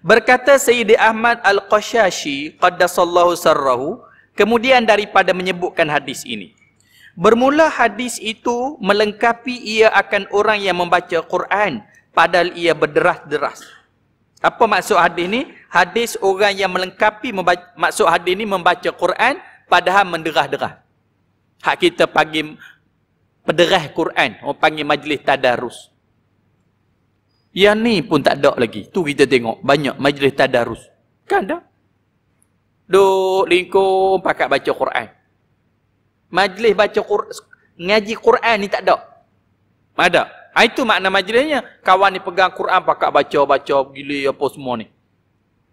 Berkata Sayyidi Ahmad Al-Qashashi Qaddasallahu sarrahu Kemudian daripada menyebutkan hadis ini Bermula hadis itu melengkapi ia akan orang yang membaca Quran Padahal ia berderas-deras Apa maksud hadis ini? Hadis orang yang melengkapi membaca, maksud hadis ini membaca Quran Padahal menderah-derah Hak kita pagi pederah Quran Orang panggil majlis tadarus yang ni pun tak ada lagi. Tu kita tengok banyak majlis tadarus. Kan dah? Duk lingkung pakat baca Quran. Majlis baca Quran, ngaji Quran ni tak ada. Ada. Ha, itu makna majlisnya. Kawan ni pegang Quran pakat baca-baca gila apa semua ni.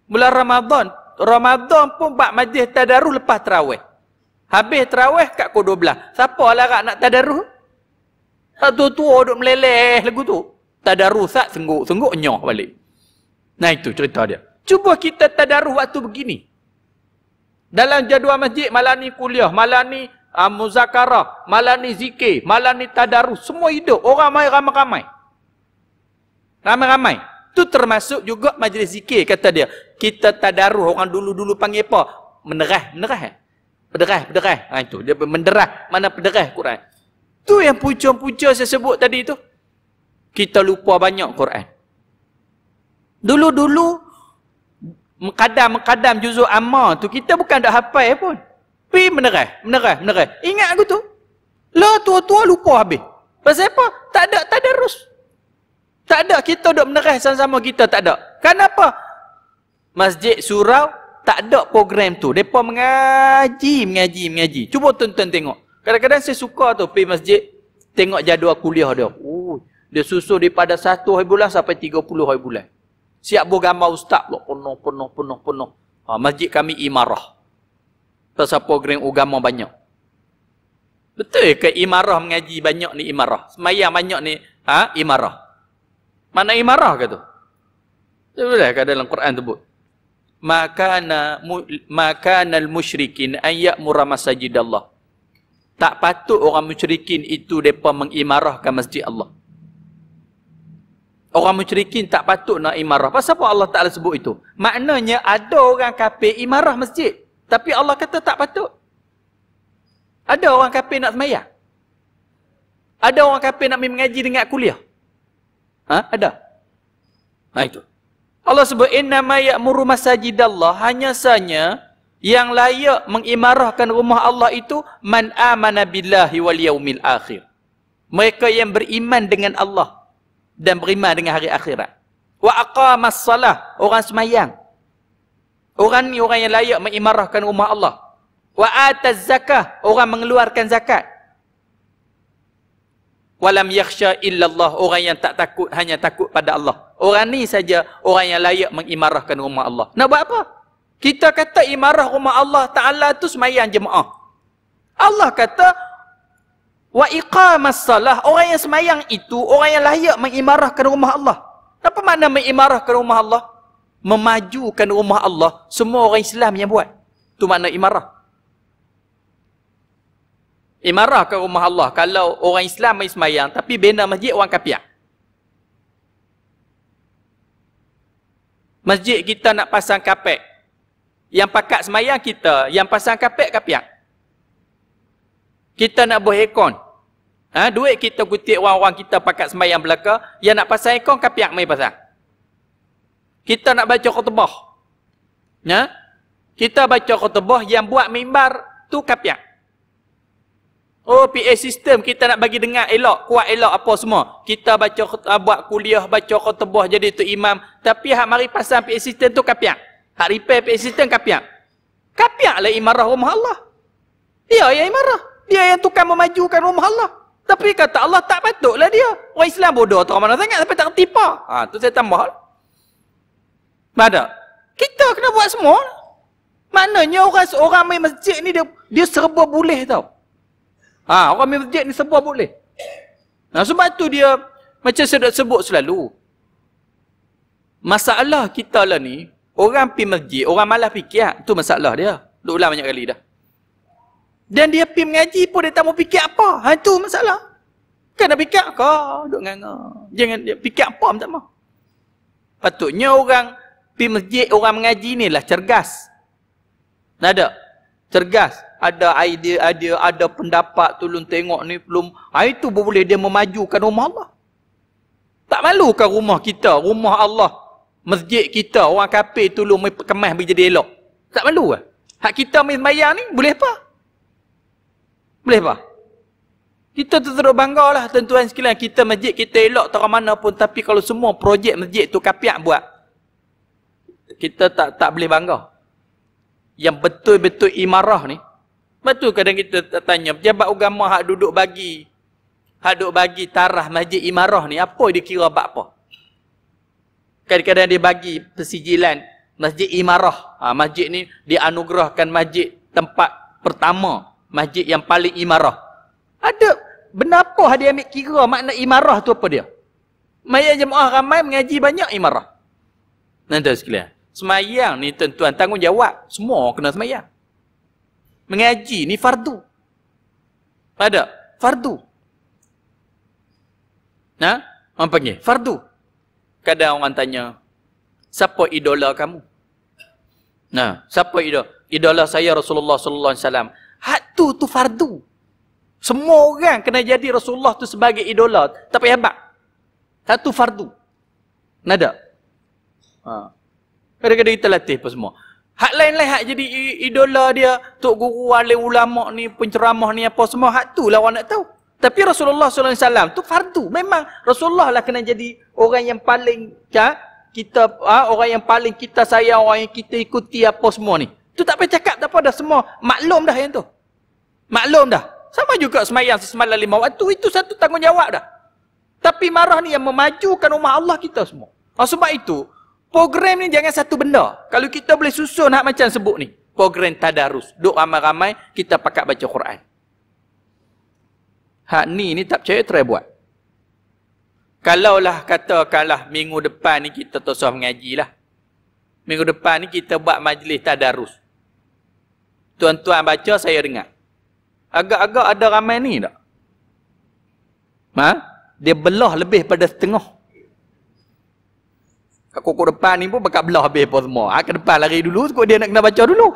Bulan Ramadan, Ramadan pun buat majlis tadarus lepas tarawih. Habis tarawih kat pukul 12. Siapa larang nak tadarus? Satu tua duk meleleh lagu tu tadarusat sungguh-sungguh nyoh balik. Nah itu cerita dia. Cuba kita tadarus waktu begini. Dalam jadual masjid malam ni kuliah, malam ni uh, ah, muzakarah, malam ni zikir, malam ni tadarus, semua hidup orang mai ramai-ramai. Ramai-ramai. Tu termasuk juga majlis zikir kata dia. Kita tadarus orang dulu-dulu panggil apa? Menerah, menerah. Pederah, eh? pederah. Ha, ah, itu. Dia menderah. Mana pederah Quran. Tu yang pucuk pucuk saya sebut tadi tu kita lupa banyak Quran. Dulu-dulu mengkadam-mengkadam juzul amma tu kita bukan dah hafal pun. Pi menerah, menerah, menerah. Ingat aku tu. Lah tua-tua lupa habis. Pasal apa? Tak ada tak ada rus. Tak ada kita dok menerah sama-sama kita tak ada. Kenapa? Masjid surau tak ada program tu. Depa mengaji, mengaji, mengaji. Cuba tonton tengok. Kadang-kadang saya suka tu pergi masjid tengok jadual kuliah dia. Dia susur daripada satu hari bulan sampai tiga puluh hari bulan. Siap bergama ustaz pula. Penuh, penuh, penuh, penuh. Ha, masjid kami imarah. Sesapa program ugama banyak. Betul ke imarah mengaji banyak ni imarah? Semayang banyak ni ha, imarah. Mana imarah ke tu? Betul ke dalam Quran tu buat Makana mu, makana al-musyrikin ayat murah masjid Allah. Tak patut orang musyrikin itu depa mengimarahkan masjid Allah. Orang musyrikin tak patut nak imarah. Pasal apa Allah Ta'ala sebut itu? Maknanya ada orang kafir imarah masjid. Tapi Allah kata tak patut. Ada orang kafir nak semayah. Ada orang kafir nak mengaji dengan kuliah. Ha? Ada. Nah ha, itu. Allah sebut inna ma ya'muru masajid Allah hanya sahnya yang layak mengimarahkan rumah Allah itu man amana wal yaumil akhir. Mereka yang beriman dengan Allah dan beriman dengan hari akhirat. Wa aqamas salah, orang semayang. Orang ni orang yang layak mengimarahkan rumah Allah. Wa ataz zakah, orang mengeluarkan zakat. Walam yakhsha illallah, orang yang tak takut hanya takut pada Allah. Orang ni saja orang yang layak mengimarahkan rumah Allah. Nak buat apa? Kita kata imarah rumah Allah Ta'ala tu semayang jemaah. Allah kata wa iqamas salah orang yang semayang itu orang yang layak mengimarahkan rumah Allah apa makna mengimarahkan rumah Allah memajukan rumah Allah semua orang Islam yang buat tu makna imarah imarah ke rumah Allah kalau orang Islam main semayang tapi benda masjid orang kapiak masjid kita nak pasang kapek yang pakat semayang kita yang pasang kapek kapiak kita nak buat aircon Ha, duit kita kutip orang-orang kita pakat sembahyang belaka, yang nak pasang ikon kapi akmai pasang. Kita nak baca khutbah. Ya? Kita baca khutbah yang buat mimbar tu kapiak. Oh PA system kita nak bagi dengar elok, kuat elok apa semua. Kita baca khutbah, ah, buat kuliah, baca khutbah jadi tu imam. Tapi hak mari pasang PA system tu kapiak. Hak repair PA system kapiak. Kapiak lah imarah rumah Allah. Dia yang imarah. Dia yang tukang memajukan rumah Allah. Tapi kata Allah tak patutlah dia. Orang Islam bodoh tu mana sangat sampai tak tipa. Ha tu saya tambah. Mana? Kita kena buat semua. Maknanya orang seorang main masjid ni dia dia serba boleh tau. Ha orang main masjid ni serba boleh. Nah sebab tu dia macam saya sebut selalu. Masalah kita lah ni, orang pergi masjid, orang malas fikir, ha, tu masalah dia. Duk ulang banyak kali dah. Dan dia pergi mengaji pun dia tak mau fikir apa. Ha itu masalah. Kan nak fikir ke? Duduk dengan kau. Oh, jangan dia fikir apa pun tak mau. Patutnya orang pergi masjid orang mengaji ni lah cergas. Nak ada? Cergas. Ada idea, ada ada pendapat tolong tengok ni belum. Ha itu boleh dia memajukan rumah Allah. Tak malu ke rumah kita, rumah Allah. Masjid kita, orang tu lu kemas menjadi elok. Tak malu ke? Hak kita main bayar ni boleh apa? Boleh apa? Kita terus bangga lah tuan-tuan sekalian. Kita masjid kita elok tak mana pun. Tapi kalau semua projek masjid tu kapiak buat. Kita tak tak boleh bangga. Yang betul-betul imarah ni. Sebab tu kadang kita tanya. Pejabat agama hak duduk bagi. Hak duduk bagi tarah masjid imarah ni. Apa dia kira buat apa? Kadang-kadang dia bagi persijilan. Masjid imarah. Ha, masjid ni dianugerahkan masjid tempat pertama masjid yang paling imarah. Ada benda apa dia ambil kira makna imarah tu apa dia? Maya jemaah ramai mengaji banyak imarah. Nanti sekalian. Semayang ni tuan-tuan tanggungjawab. Semua kena semayang. Mengaji ni fardu. Ada? Fardu. Ha? Orang panggil? Fardu. Kadang orang tanya, siapa idola kamu? Nah, siapa idola? Idola saya Rasulullah sallallahu alaihi wasallam satu tu fardu. Semua orang kena jadi Rasulullah tu sebagai idola. Tak payah hebat. Satu fardu. Nada. Ha. Kadang-kadang kita latih apa semua. Hak lain-lain hak jadi idola dia. Tok guru alim ulama ni, penceramah ni apa semua. Hak tu lah orang nak tahu. Tapi Rasulullah SAW tu fardu. Memang Rasulullah lah kena jadi orang yang paling ya, kita ha, orang yang paling kita sayang, orang yang kita ikuti apa semua ni. Tu tak payah cakap tak apa dah semua maklum dah yang tu. Maklum dah. Sama juga semayang semalam lima waktu. Itu satu tanggungjawab dah. Tapi marah ni yang memajukan rumah Allah kita semua. Nah sebab itu, program ni jangan satu benda. Kalau kita boleh susun hak macam sebut ni. Program Tadarus. Duk ramai-ramai, kita pakat baca Quran. Hak ni, ni tak percaya, try buat. Kalaulah katakanlah minggu depan ni kita tersuah mengaji lah. Minggu depan ni kita buat majlis Tadarus. Tuan-tuan baca, saya dengar agak-agak ada ramai ni tak? Ha? Dia belah lebih pada setengah. Kat kokok depan ni pun bakal belah habis apa semua. Ha, ke depan lari dulu, sekut dia nak kena baca dulu.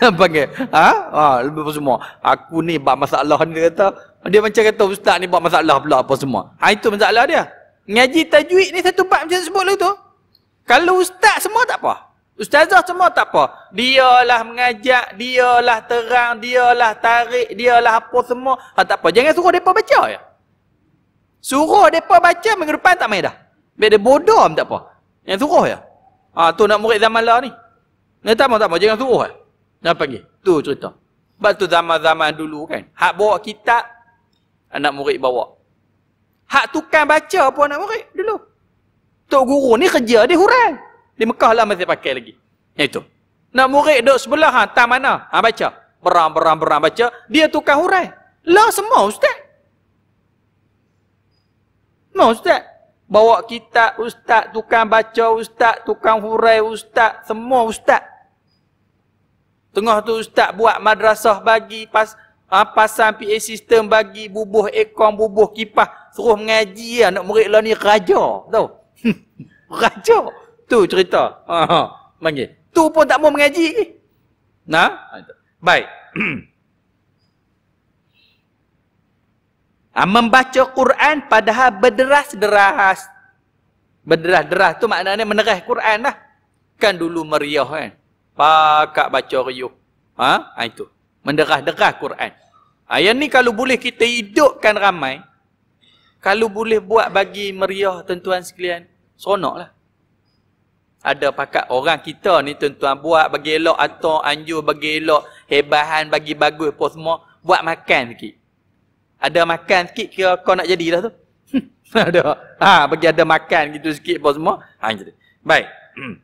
Apa ke? Ha? ha? lebih apa semua. Aku ni buat masalah ni dia kata. Dia macam kata ustaz ni buat masalah pula apa semua. Ha, itu masalah dia. Ngaji tajwid ni satu bab macam sebut lalu tu. Kalau ustaz semua tak apa. Ustazah semua tak apa. Dialah mengajak, dialah terang, dialah tarik, dialah apa semua. Ha, tak apa. Jangan suruh mereka baca ya. Suruh mereka baca minggu depan tak main dah. Biar dia bodoh tak apa. Yang suruh ya. Ha, tu nak murid zaman lah ni. Dia tak apa, tak apa. Jangan suruh ya. Nak pergi. Tu cerita. Sebab tu zaman-zaman dulu kan. Hak bawa kitab, anak murid bawa. Hak tukang baca pun anak murid dulu. Tok guru ni kerja dia hurang. Di Mekah lah masih pakai lagi. Yang itu. Nak murid duduk sebelah, ha, tak mana? Ha, baca. beram-beram-beram baca. Dia tukar hurai. Lah semua, Ustaz. semua Ustaz. Bawa kitab, Ustaz. Tukang baca, Ustaz. Tukang hurai, Ustaz. Semua, Ustaz. Tengah tu Ustaz buat madrasah bagi pas ha, pasang PA system bagi bubuh ekon, bubuh kipah. Suruh mengaji anak lah. murid lah ni raja. Tahu? raja. Tu cerita. Ha, ha. Manggil. Tu pun tak mau mengaji. Nah. Ha, Baik. ha, membaca Quran padahal berderas-deras. Berderas-deras tu maknanya menerah Quran lah. Kan dulu meriah kan. Pakak baca riuh. Ha? ha itu. Menderah-derah Quran. Ha, yang ni kalau boleh kita hidupkan ramai. Kalau boleh buat bagi meriah tentuan sekalian. Seronok lah ada pakat orang kita ni tuan-tuan buat bagi elok atau anjur bagi elok hebahan bagi bagus apa semua buat makan sikit ada makan sikit kira kau nak jadilah tu ada ha bagi ada makan gitu sikit apa semua ha jadi baik